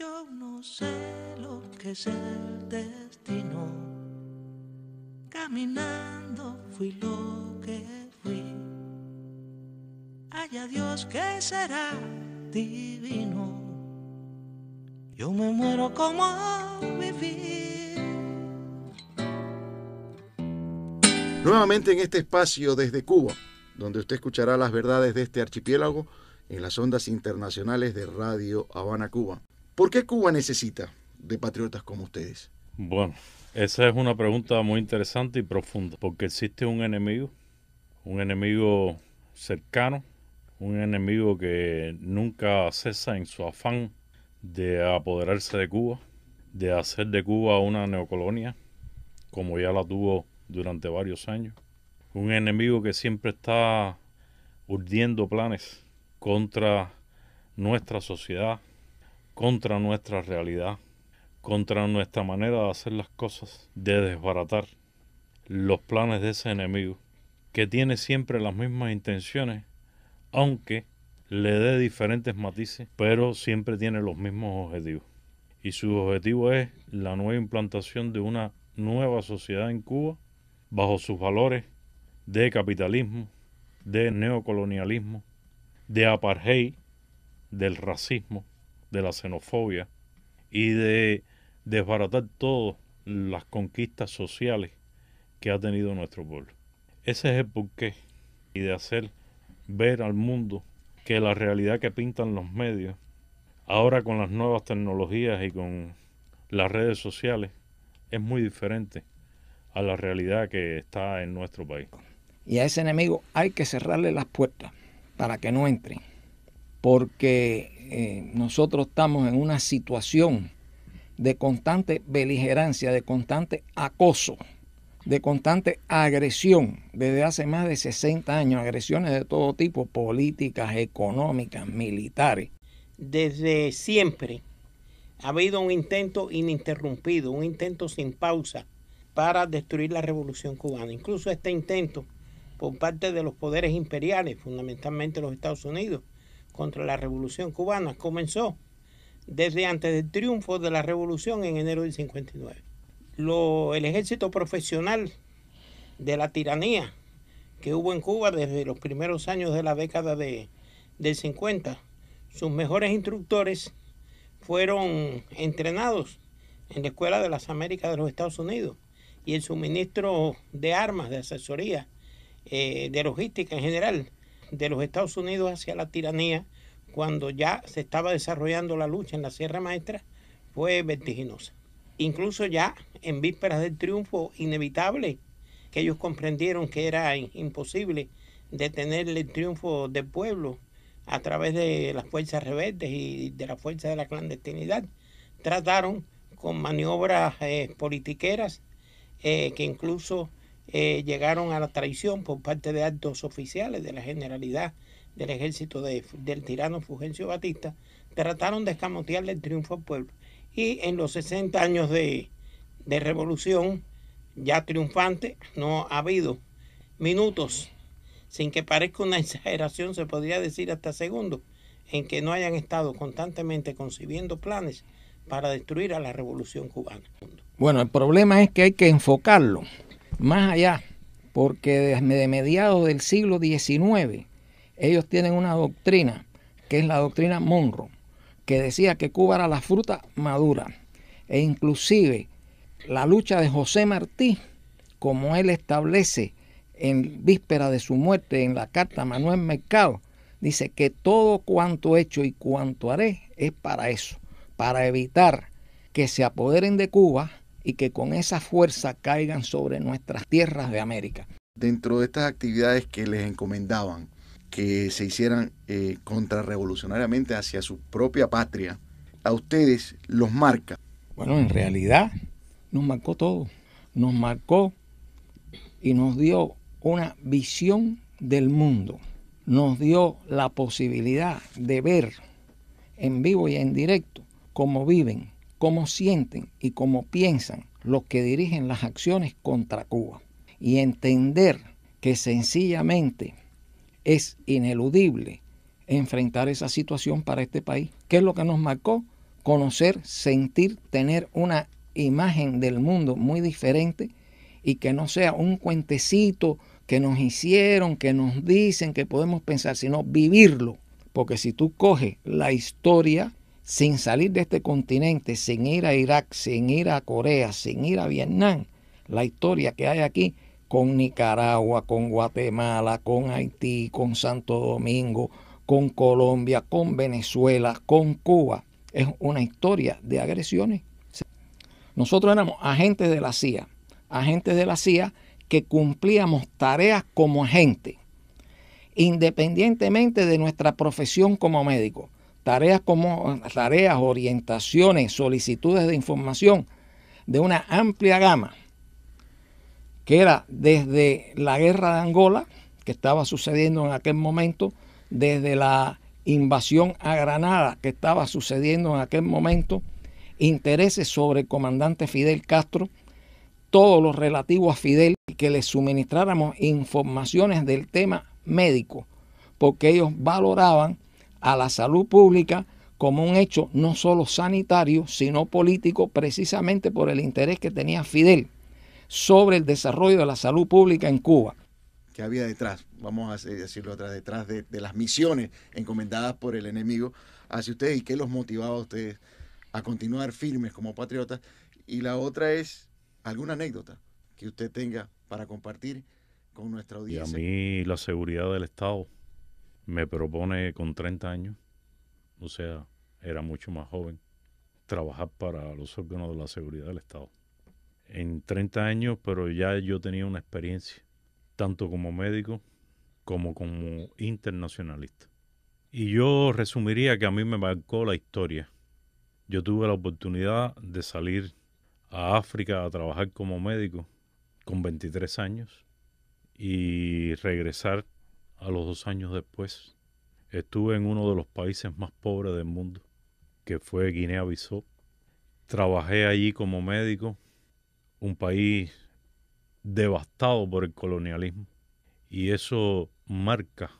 Yo no sé lo que es el destino. Caminando fui lo que fui. a Dios que será divino. Yo me muero como viví. Nuevamente en este espacio desde Cuba, donde usted escuchará las verdades de este archipiélago en las ondas internacionales de Radio Habana, Cuba. ¿Por qué Cuba necesita de patriotas como ustedes? Bueno, esa es una pregunta muy interesante y profunda, porque existe un enemigo, un enemigo cercano, un enemigo que nunca cesa en su afán de apoderarse de Cuba, de hacer de Cuba una neocolonia, como ya la tuvo durante varios años. Un enemigo que siempre está urdiendo planes contra nuestra sociedad, contra nuestra realidad, contra nuestra manera de hacer las cosas, de desbaratar los planes de ese enemigo, que tiene siempre las mismas intenciones, aunque le dé diferentes matices, pero siempre tiene los mismos objetivos. Y su objetivo es la nueva implantación de una nueva sociedad en Cuba bajo sus valores de capitalismo, de neocolonialismo, de apartheid, del racismo, de la xenofobia y de desbaratar todas las conquistas sociales que ha tenido nuestro pueblo. Ese es el porqué y de hacer ver al mundo que la realidad que pintan los medios, ahora con las nuevas tecnologías y con las redes sociales, es muy diferente a la realidad que está en nuestro país. Y a ese enemigo hay que cerrarle las puertas para que no entren porque eh, nosotros estamos en una situación de constante beligerancia, de constante acoso, de constante agresión desde hace más de 60 años, agresiones de todo tipo, políticas, económicas, militares. Desde siempre ha habido un intento ininterrumpido, un intento sin pausa para destruir la revolución cubana. Incluso este intento por parte de los poderes imperiales, fundamentalmente los Estados Unidos, contra la Revolución Cubana comenzó desde antes del triunfo de la Revolución en enero del 59. el ejército profesional de la tiranía que hubo en Cuba desde los primeros años de la década de, del 50, sus mejores instructores fueron entrenados en la Escuela de las Américas de los Estados Unidos y el suministro de armas, de asesoría, eh, de logística en general, de los Estados Unidos hacia la tiranía, cuando ya se estaba desarrollando la lucha en la Sierra Maestra, fue vertiginosa. Incluso ya en vísperas del triunfo inevitable, que ellos comprendieron que era imposible detener el triunfo del pueblo a través de las fuerzas rebeldes y de la fuerza de la clandestinidad, trataron con maniobras eh, politiqueras eh, que incluso eh, llegaron a la traición por parte de altos oficiales de la generalidad del ejército del tirano Fulgencio Batista, trataron de escamotearle el triunfo al pueblo. Y en los 60 años de, de revolución, ya triunfante, no ha habido minutos, sin que parezca una exageración, se podría decir hasta segundos, en que no hayan estado constantemente concibiendo planes para destruir a la revolución cubana. Bueno, el problema es que hay que enfocarlo más allá, porque desde mediados del siglo XIX ellos tienen una doctrina, que es la doctrina Monroe, que decía que Cuba era la fruta madura. E inclusive la lucha de José Martí, como él establece en víspera de su muerte en la carta a Manuel Mercado, dice que todo cuanto he hecho y cuanto haré es para eso, para evitar que se apoderen de Cuba y que con esa fuerza caigan sobre nuestras tierras de América. Dentro de estas actividades que les encomendaban que se hicieran eh, contrarrevolucionariamente hacia su propia patria, a ustedes los marca. Bueno, en realidad nos marcó todo. Nos marcó y nos dio una visión del mundo. Nos dio la posibilidad de ver en vivo y en directo cómo viven cómo sienten y cómo piensan los que dirigen las acciones contra Cuba y entender que sencillamente es ineludible enfrentar esa situación para este país. ¿Qué es lo que nos marcó? Conocer, sentir, tener una imagen del mundo muy diferente y que no sea un cuentecito que nos hicieron, que nos dicen que podemos pensar, sino vivirlo. Porque si tú coges la historia sin salir de este continente, sin ir a Irak, sin ir a Corea, sin ir a Vietnam, la historia que hay aquí con Nicaragua, con Guatemala, con Haití, con Santo Domingo, con Colombia, con Venezuela, con Cuba, es una historia de agresiones. Nosotros éramos agentes de la CIA, agentes de la CIA que cumplíamos tareas como agentes, independientemente de nuestra profesión como médico tareas como tareas, orientaciones, solicitudes de información de una amplia gama, que era desde la guerra de Angola, que estaba sucediendo en aquel momento, desde la invasión a Granada, que estaba sucediendo en aquel momento, intereses sobre el comandante Fidel Castro, todo lo relativo a Fidel, que le suministráramos informaciones del tema médico, porque ellos valoraban a la salud pública como un hecho no solo sanitario, sino político, precisamente por el interés que tenía Fidel sobre el desarrollo de la salud pública en Cuba. ¿Qué había detrás? Vamos a decirlo atrás, detrás de, las misiones encomendadas por el enemigo hacia ustedes y qué los motivaba a ustedes a continuar firmes como patriotas. Y la otra es alguna anécdota que usted tenga para compartir con nuestra audiencia. Y a mí la seguridad del Estado me propone con 30 años, o sea, era mucho más joven, trabajar para los órganos de la seguridad del Estado. En 30 años, pero ya yo tenía una experiencia, tanto como médico como como internacionalista. Y yo resumiría que a mí me marcó la historia. Yo tuve la oportunidad de salir a África a trabajar como médico con 23 años y regresar a los dos años después, estuve en uno de los países más pobres del mundo, que fue Guinea-Bissau. Trabajé allí como médico, un país devastado por el colonialismo. Y eso marca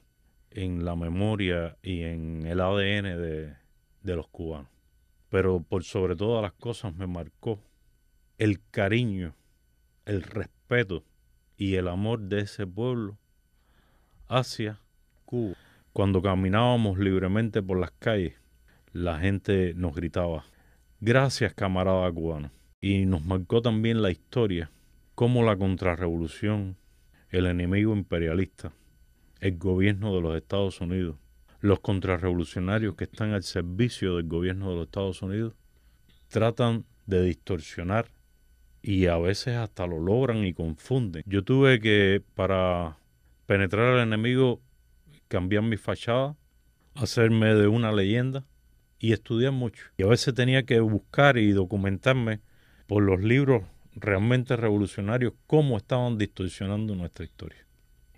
en la memoria y en el ADN de, de los cubanos. Pero por sobre todas las cosas me marcó el cariño, el respeto y el amor de ese pueblo hacia Cuba. Cuando caminábamos libremente por las calles, la gente nos gritaba, gracias camarada cubano. Y nos marcó también la historia, cómo la contrarrevolución, el enemigo imperialista, el gobierno de los Estados Unidos, los contrarrevolucionarios que están al servicio del gobierno de los Estados Unidos, tratan de distorsionar y a veces hasta lo logran y confunden. Yo tuve que, para penetrar al enemigo, cambiar mi fachada, hacerme de una leyenda y estudiar mucho. Y a veces tenía que buscar y documentarme por los libros realmente revolucionarios cómo estaban distorsionando nuestra historia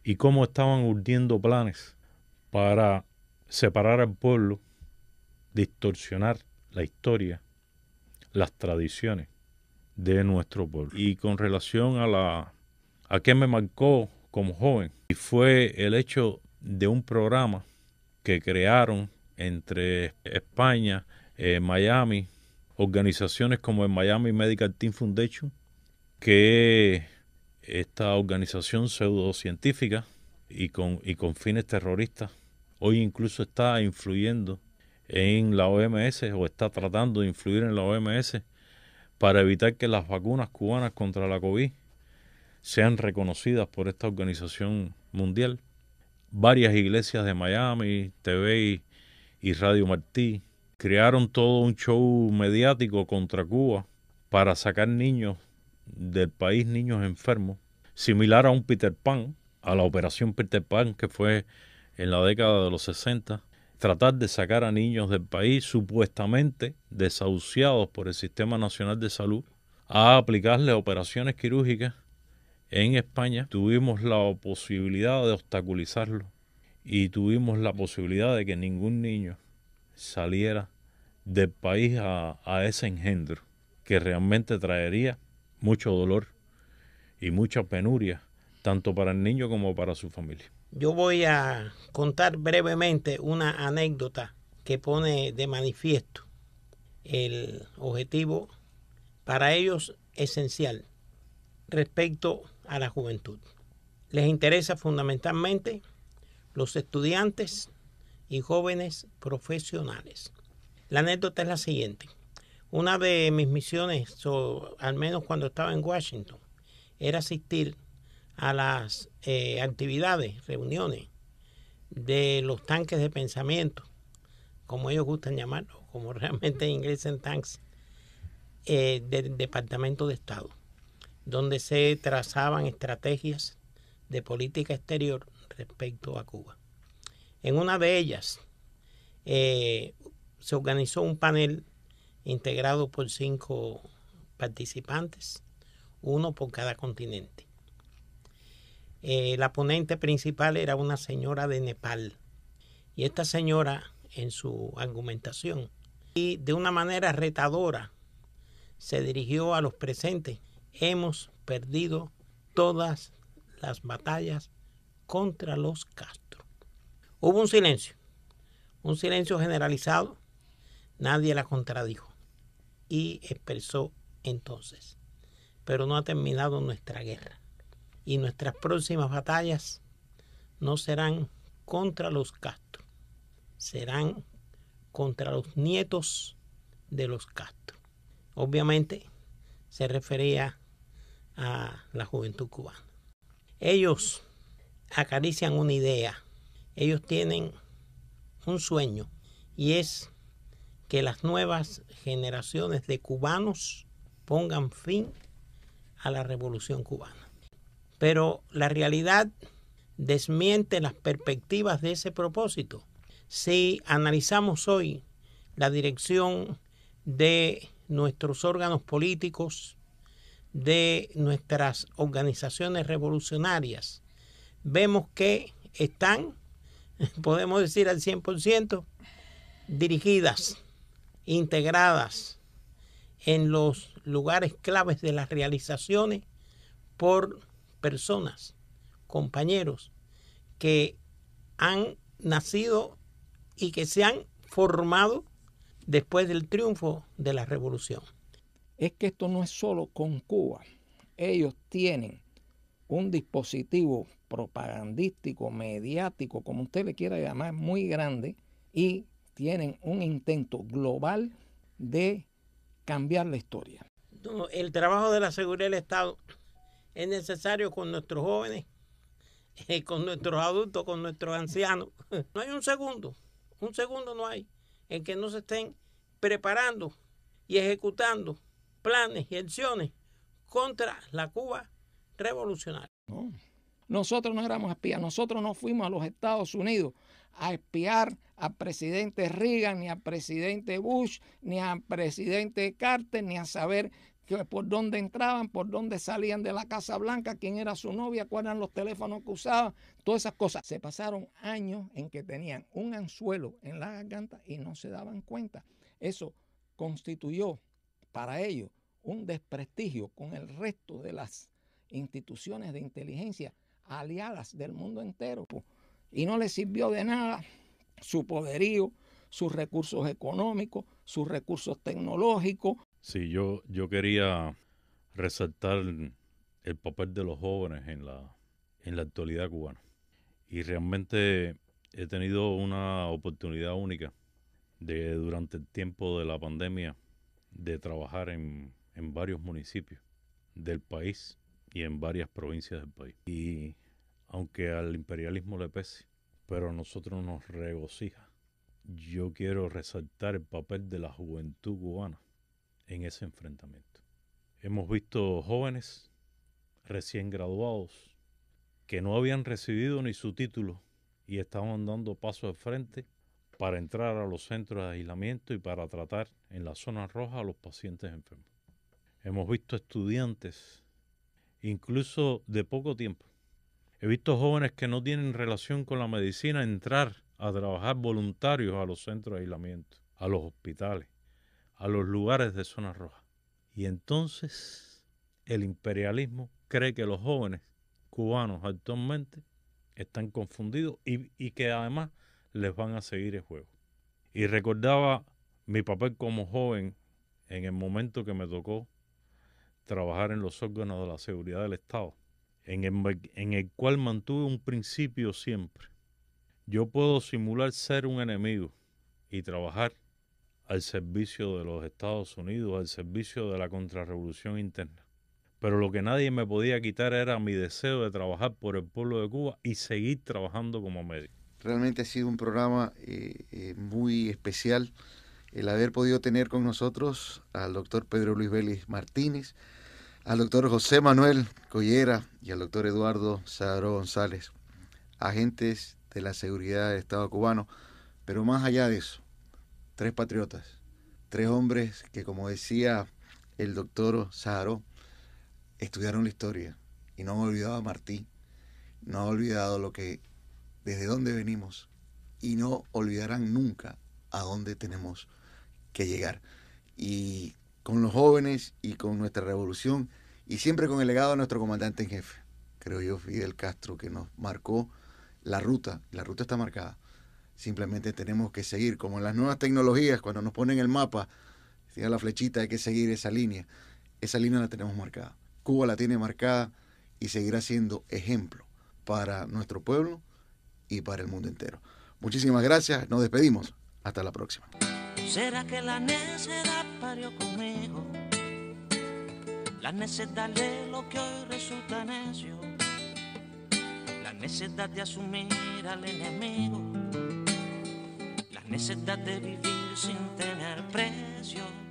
y cómo estaban urdiendo planes para separar al pueblo, distorsionar la historia, las tradiciones de nuestro pueblo. Y con relación a la a qué me marcó como joven y fue el hecho de un programa que crearon entre España, eh, Miami, organizaciones como el Miami Medical Team Foundation, que esta organización pseudocientífica y con, y con fines terroristas hoy incluso está influyendo en la OMS o está tratando de influir en la OMS para evitar que las vacunas cubanas contra la COVID sean reconocidas por esta organización mundial. Varias iglesias de Miami, TV y Radio Martí crearon todo un show mediático contra Cuba para sacar niños del país, niños enfermos, similar a un Peter Pan, a la operación Peter Pan que fue en la década de los 60, tratar de sacar a niños del país supuestamente desahuciados por el Sistema Nacional de Salud a aplicarle operaciones quirúrgicas en España, tuvimos la posibilidad de obstaculizarlo y tuvimos la posibilidad de que ningún niño saliera del país a, a ese engendro que realmente traería mucho dolor y mucha penuria, tanto para el niño como para su familia. Yo voy a contar brevemente una anécdota que pone de manifiesto el objetivo para ellos esencial respecto a la juventud. Les interesa fundamentalmente los estudiantes y jóvenes profesionales. La anécdota es la siguiente. Una de mis misiones, al menos cuando estaba en Washington, era asistir a las eh, actividades, reuniones de los tanques de pensamiento, como ellos gustan llamarlo, como realmente en inglés en tanques, eh, del Departamento de Estado donde se trazaban estrategias de política exterior respecto a Cuba. En una de ellas eh, se organizó un panel integrado por cinco participantes, uno por cada continente. Eh, la ponente principal era una señora de Nepal y esta señora en su argumentación y de una manera retadora se dirigió a los presentes hemos perdido todas las batallas contra los castros. Hubo un silencio, un silencio generalizado, nadie la contradijo y expresó entonces, pero no ha terminado nuestra guerra y nuestras próximas batallas no serán contra los Castro, serán contra los nietos de los Castro. Obviamente se refería a la juventud cubana. Ellos acarician una idea, ellos tienen un sueño y es que las nuevas generaciones de cubanos pongan fin a la revolución cubana. Pero la realidad desmiente las perspectivas de ese propósito. Si analizamos hoy la dirección de nuestros órganos políticos, de nuestras organizaciones revolucionarias, vemos que están, podemos decir al 100%, dirigidas, integradas en los lugares claves de las realizaciones por personas, compañeros que han nacido y que se han formado después del triunfo de la revolución es que esto no es solo con Cuba. Ellos tienen un dispositivo propagandístico, mediático, como usted le quiera llamar, muy grande y tienen un intento global de cambiar la historia. el trabajo de la seguridad del Estado es necesario con nuestros jóvenes, eh, con nuestros adultos, con nuestros ancianos. No hay un segundo, un segundo no hay en que no se estén preparando y ejecutando planes y acciones contra la Cuba revolucionaria. Nosotros no éramos espías, nosotros no fuimos a los Estados Unidos a espiar a presidente Reagan, ni a presidente Bush, ni a presidente Carter, ni a saber por dónde entraban, por dónde salían de la Casa Blanca, quién era su novia, cuáles eran los teléfonos que usaban, todas esas cosas. Se pasaron años en que tenían un anzuelo en la garganta y no se daban cuenta. Eso constituyó para ellos un desprestigio con el resto de las instituciones de inteligencia aliadas del mundo entero. Y no les sirvió de nada su poderío, sus recursos económicos, sus recursos tecnológicos. Sí, yo, yo quería resaltar el papel de los jóvenes en la, en la actualidad cubana. Y realmente he tenido una oportunidad única de durante el tiempo de la pandemia de trabajar en, varios municipios del país y en varias provincias del país. Y aunque al imperialismo le pese, pero a nosotros nos regocija. Yo quiero resaltar el papel de la juventud cubana en ese enfrentamiento. Hemos visto jóvenes recién graduados que no habían recibido ni su título y estaban dando paso al frente para entrar a los centros de aislamiento y para tratar en la zona roja a los pacientes enfermos. Hemos visto estudiantes, incluso de poco tiempo. He visto jóvenes que no tienen relación con la medicina entrar a trabajar voluntarios a los centros de aislamiento, a los hospitales, a los lugares de zona roja. Y entonces el imperialismo cree que los jóvenes cubanos actualmente están confundidos y, y que además les van a seguir el juego. Y recordaba mi papel como joven en el momento que me tocó trabajar en los órganos de la seguridad del Estado, en el, cual mantuve un principio siempre. Yo puedo simular ser un enemigo y trabajar al servicio de los Estados Unidos, al servicio de la contrarrevolución interna. Pero lo que nadie me podía quitar era mi deseo de trabajar por el pueblo de Cuba y seguir trabajando como médico. Realmente ha sido un programa eh, eh, muy especial el haber podido tener con nosotros al doctor Pedro Luis Vélez Martínez, al doctor José Manuel Collera y al doctor Eduardo Sadro González, agentes de la seguridad del Estado cubano. Pero más allá de eso, tres patriotas, tres hombres que, como decía el doctor Sadro, estudiaron la historia y no han olvidado a Martí, no han olvidado lo que desde dónde venimos y no olvidarán nunca a dónde tenemos que llegar. Y con los jóvenes y con nuestra revolución y siempre con el legado de nuestro comandante en jefe, creo yo, Fidel Castro, que nos marcó la ruta. La ruta está marcada. Simplemente tenemos que seguir, como en las nuevas tecnologías, cuando nos ponen el mapa, tiene la flechita, hay que seguir esa línea. Esa línea la tenemos marcada. Cuba la tiene marcada y seguirá siendo ejemplo para nuestro pueblo y para el mundo entero. Muchísimas gracias, nos despedimos. Hasta la próxima. ¿Será que la necedad parió conmigo? La necedad de lo que hoy resulta necio. La necedad de asumir al enemigo. La necedad de vivir sin tener precio.